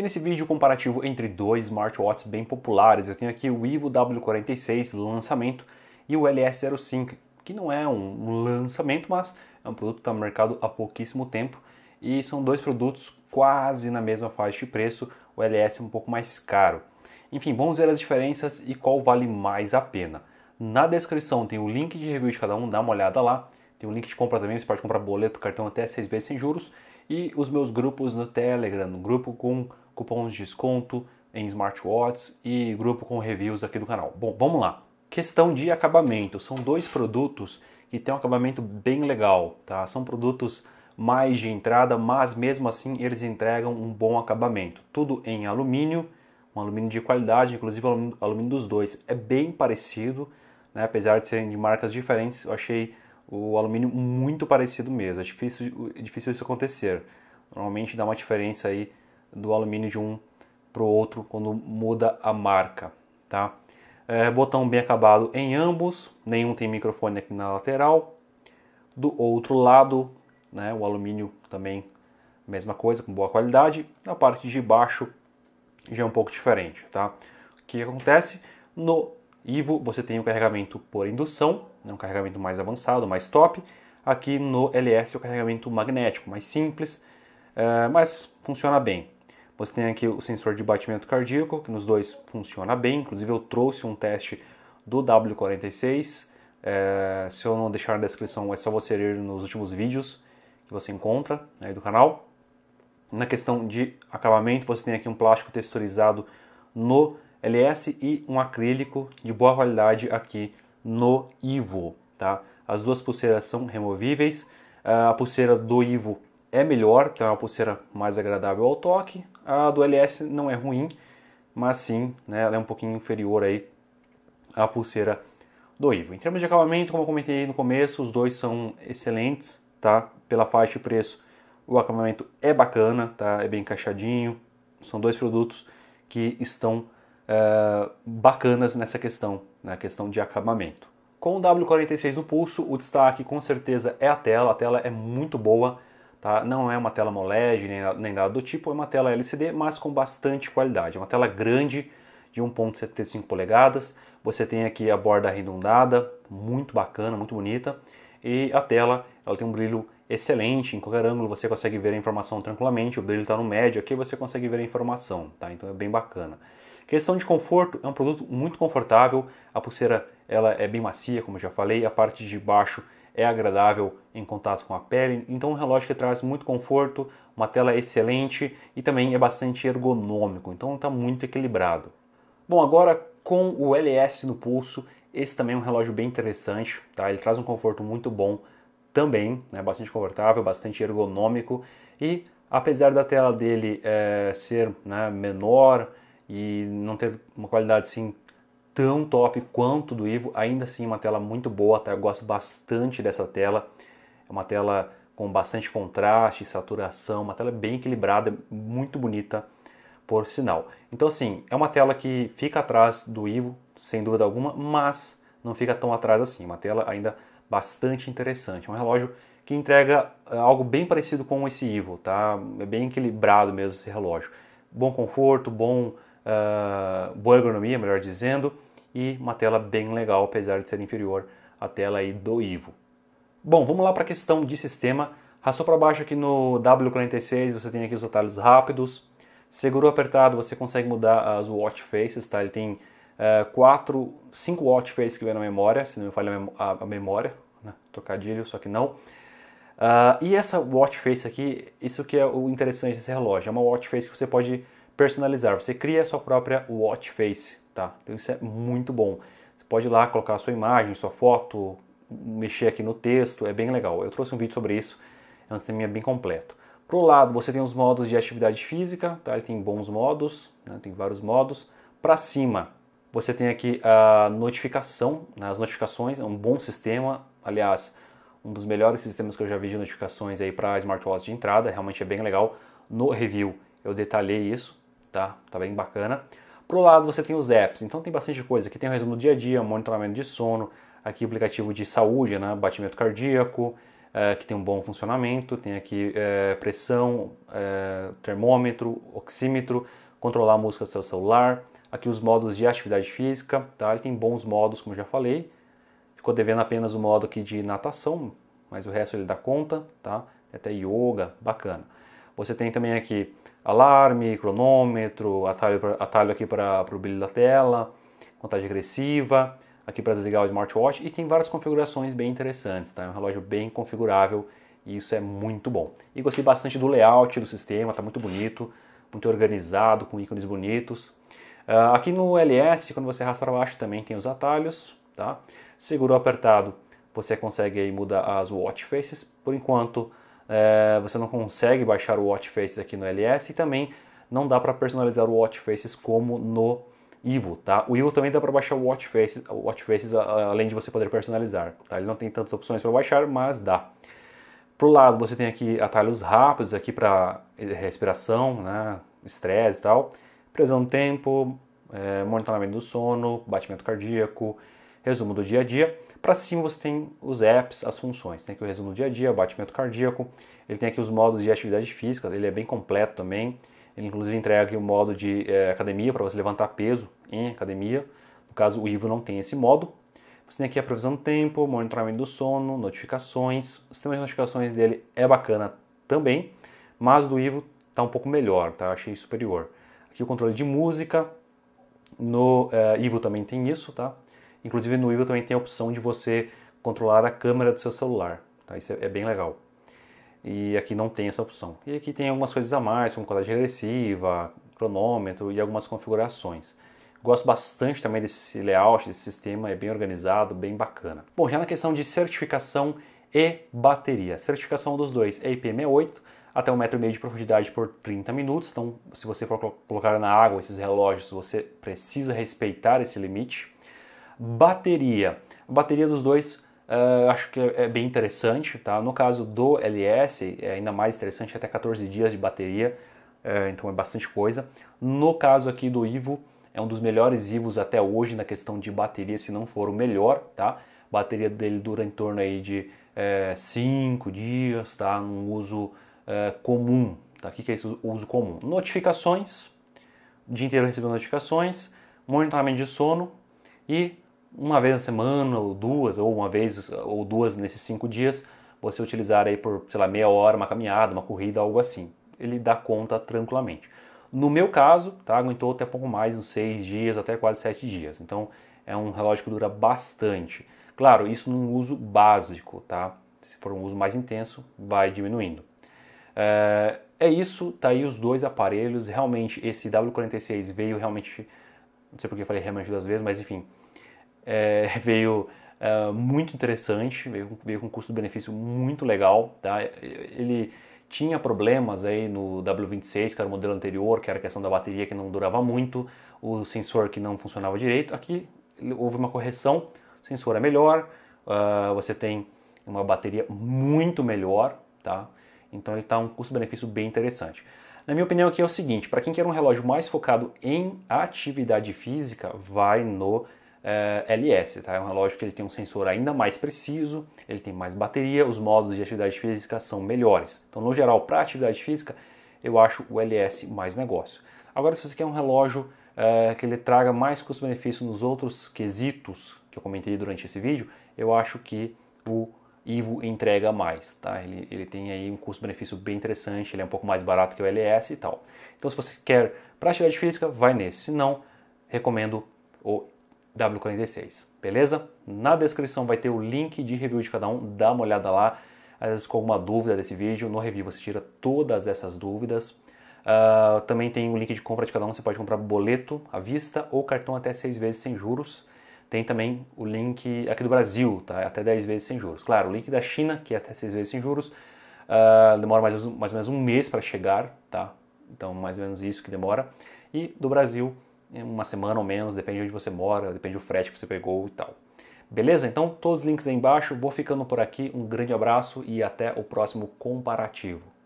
E nesse vídeo comparativo entre dois smartwatches bem populares, eu tenho aqui o Vivo W46 lançamento e o LS05, que não é um lançamento, mas é um produto que está no mercado há pouquíssimo tempo e são dois produtos quase na mesma faixa de preço, o LS é um pouco mais caro. Enfim, vamos ver as diferenças e qual vale mais a pena. Na descrição tem o link de review de cada um, dá uma olhada lá. Tem o link de compra também, você pode comprar boleto, cartão até seis vezes sem juros e os meus grupos no Telegram, grupo com cupons de desconto em smartwatches e grupo com reviews aqui do canal. Bom, vamos lá. Questão de acabamento. São dois produtos que têm um acabamento bem legal, tá? São produtos mais de entrada, mas mesmo assim eles entregam um bom acabamento. Tudo em alumínio, um alumínio de qualidade, inclusive o alumínio dos dois é bem parecido, né? apesar de serem de marcas diferentes, eu achei o alumínio muito parecido mesmo. É difícil, é difícil isso acontecer. Normalmente dá uma diferença aí do alumínio de um para o outro quando muda a marca, tá? É, botão bem acabado em ambos, nenhum tem microfone aqui na lateral. Do outro lado, né, o alumínio também mesma coisa, com boa qualidade. Na parte de baixo já é um pouco diferente, tá? O que acontece no Ivo, você tem o carregamento por indução, né, um carregamento mais avançado, mais top. Aqui no LS, o carregamento magnético, mais simples, é, mas funciona bem. Você tem aqui o sensor de batimento cardíaco, que nos dois funciona bem. Inclusive, eu trouxe um teste do W46. É, se eu não deixar na descrição, é só você ler nos últimos vídeos que você encontra né, aí do canal. Na questão de acabamento, você tem aqui um plástico texturizado no LS e um acrílico de boa qualidade aqui no Ivo, tá? As duas pulseiras são removíveis. Ah, a pulseira do Ivo é melhor, então é uma pulseira mais agradável ao toque. A do LS não é ruim, mas sim, né, ela é um pouquinho inferior aí à pulseira do Ivo. Em termos de acabamento, como eu comentei no começo, os dois são excelentes, tá? Pela faixa e preço, o acabamento é bacana, tá? É bem encaixadinho. São dois produtos que estão uh, bacanas nessa questão, na né, questão de acabamento. Com o W46 no pulso, o destaque com certeza é a tela, a tela é muito boa, tá? não é uma tela MOLED nem, nem nada do tipo, é uma tela LCD, mas com bastante qualidade, é uma tela grande de 1.75 polegadas, você tem aqui a borda arredondada, muito bacana, muito bonita, e a tela ela tem um brilho excelente, em qualquer ângulo você consegue ver a informação tranquilamente, o brilho está no médio, aqui você consegue ver a informação, tá? Então é bem bacana. Questão de conforto, é um produto muito confortável, a pulseira ela é bem macia, como eu já falei, a parte de baixo é agradável em contato com a pele, então um relógio que traz muito conforto, uma tela excelente e também é bastante ergonômico, então está muito equilibrado. Bom, agora com o LS no pulso, esse também é um relógio bem interessante, tá? ele traz um conforto muito bom também, né? bastante confortável, bastante ergonômico e apesar da tela dele é, ser né, menor, e não ter uma qualidade assim tão top quanto do Ivo, ainda assim uma tela muito boa, tá? eu gosto bastante dessa tela, é uma tela com bastante contraste, saturação, uma tela bem equilibrada, muito bonita por sinal. Então assim, é uma tela que fica atrás do Ivo, sem dúvida alguma, mas não fica tão atrás assim, uma tela ainda bastante interessante, é um relógio que entrega eh, algo bem parecido com esse Ivo, tá? É bem equilibrado mesmo esse relógio. Bom conforto, bom uh, boa ergonomia, melhor dizendo, e uma tela bem legal, apesar de ser inferior à tela aí do Ivo. Bom, vamos lá para a questão de sistema. Rassou para baixo aqui no W46, você tem aqui os atalhos rápidos. Segurou apertado, você consegue mudar as watch faces, tá? Ele tem uh, quatro, cinco watch faces que vem na memória, se não me falha a memória, né? tocadilho, só que não. Uh, e essa watch face aqui, isso que é o interessante desse relógio, é uma watch face que você pode personalizar. Você cria a sua própria watch face, tá? Então isso é muito bom. Você pode ir lá colocar a sua imagem, sua foto, mexer aqui no texto, é bem legal. Eu trouxe um vídeo sobre isso, é um sistema bem completo. Pro lado, você tem os modos de atividade física, tá? Ele tem bons modos, né? tem vários modos. Para cima, você tem aqui a notificação, né? as notificações, é um bom sistema. Aliás, um dos melhores sistemas que eu já vi de notificações aí para smartwatch de entrada, realmente é bem legal. No review eu detalhei isso, tá? Tá bem bacana. Pro lado você tem os apps, então tem bastante coisa. Aqui tem o resumo do dia a dia, monitoramento de sono, aqui o aplicativo de saúde, né? batimento cardíaco, é, que tem um bom funcionamento, tem aqui é, pressão, é, termômetro, oxímetro, controlar a música do seu celular, aqui os modos de atividade física, tá? Ele tem bons modos, como já falei. Ficou devendo apenas o modo aqui de natação, mas o resto ele dá conta, tá? Tem até yoga, bacana. Você tem também aqui alarme, cronômetro, atalho, atalho aqui para o brilho da tela, contagem regressiva, aqui para desligar o smartwatch e tem várias configurações bem interessantes, tá? É um relógio bem configurável e isso é muito bom. E gostei bastante do layout do sistema, está muito bonito, muito organizado, com ícones bonitos. Uh, aqui no LS, quando você arrasta para baixo, também tem os atalhos, tá? Segurou apertado, você consegue aí mudar as watch faces. Por enquanto, é, você não consegue baixar o Watch Faces aqui no LS e também não dá para personalizar o Watch Faces como no Ivo, tá? O Ivo também dá para baixar o Watch Faces, o Watch Faces além de você poder personalizar, tá? Ele não tem tantas opções para baixar, mas dá. Pro lado você tem aqui atalhos rápidos aqui para eh, respiração, né? Estresse e tal, pressão do tempo, é, monitoramento do sono, batimento cardíaco, resumo do dia a dia. Para cima você tem os apps, as funções. Tem aqui o resumo do dia a dia, o batimento cardíaco. Ele tem aqui os modos de atividade física, ele é bem completo também. Ele inclusive entrega aqui o modo de é, academia para você levantar peso em academia. No caso, o Ivo não tem esse modo. Você tem aqui a previsão do tempo, monitoramento do sono, notificações. O sistema de notificações dele é bacana também, mas do Ivo está um pouco melhor, tá? Eu achei superior. Aqui o controle de música. No é, Ivo também tem isso, tá? Inclusive no Ivo também tem a opção de você controlar a câmera do seu celular. Tá? Isso é, é bem legal. E aqui não tem essa opção. E aqui tem algumas coisas a mais, como contagem regressiva, cronômetro e algumas configurações. Gosto bastante também desse layout, desse sistema, é bem organizado, bem bacana. Bom, já na questão de certificação e bateria. Certificação dos dois é IP68, até 1,5m de profundidade por 30 minutos. Então, se você for colocar na água esses relógios, você precisa respeitar esse limite bateria. A bateria dos dois uh, acho que é bem interessante, tá? No caso do LS é ainda mais interessante, é até 14 dias de bateria, uh, então é bastante coisa. No caso aqui do Ivo, é um dos melhores Ivos até hoje na questão de bateria, se não for o melhor, tá? A bateria dele dura em torno aí de 5 uh, eh, dias, tá? Um uso comum, tá? O que, que é esse uso comum? Notificações, o dia inteiro recebendo notificações, monitoramento de sono e uma vez na semana ou duas, ou uma vez ou duas nesses cinco dias, você utilizar aí por, sei lá, meia hora uma caminhada, uma corrida, algo assim. Ele dá conta tranquilamente. No meu caso, tá, aguentou até pouco mais, uns seis dias, até quase sete dias. Então, é um relógio que dura bastante. Claro, isso num uso básico, tá? Se for um uso mais intenso, vai diminuindo. É, é isso, tá aí os dois aparelhos. Realmente, esse W46 veio realmente, não sei porque eu falei realmente duas vezes, mas enfim, é, veio é, muito interessante, veio, veio com um custo-benefício muito legal. Tá? Ele tinha problemas aí no W26, que era o modelo anterior, que era a questão da bateria que não durava muito, o sensor que não funcionava direito. Aqui houve uma correção, o sensor é melhor, uh, você tem uma bateria muito melhor, tá? Então ele está um custo-benefício bem interessante. Na minha opinião aqui é o seguinte, para quem quer um relógio mais focado em atividade física, vai no é, eh, LS, tá? É um relógio que ele tem um sensor ainda mais preciso, ele tem mais bateria, os modos de atividade física são melhores. Então, no geral, para atividade física, eu acho o LS mais negócio. Agora, se você quer um relógio é, que ele traga mais custo-benefício nos outros quesitos que eu comentei durante esse vídeo, eu acho que o Ivo entrega mais, tá? Ele, ele tem aí um custo-benefício bem interessante, ele é um pouco mais barato que o LS e tal. Então, se você quer para atividade física, vai nesse. Se não, recomendo o W46, beleza? Na descrição vai ter o link de review de cada um, dá uma olhada lá. Às vezes com alguma dúvida desse vídeo, no review você tira todas essas dúvidas. Uh, também tem o link de compra de cada um, você pode comprar boleto à vista ou cartão até 6 vezes sem juros. Tem também o link aqui do Brasil, tá? É até 10 vezes sem juros. Claro, o link da China, que é até 6 vezes sem juros, uh, demora mais, mais ou menos um mês para chegar, tá? Então, mais ou menos isso que demora. E do Brasil, uma semana ou menos, depende de onde você mora, depende do frete que você pegou e tal. Beleza? Então, todos os links aí embaixo. Vou ficando por aqui. Um grande abraço e até o próximo comparativo.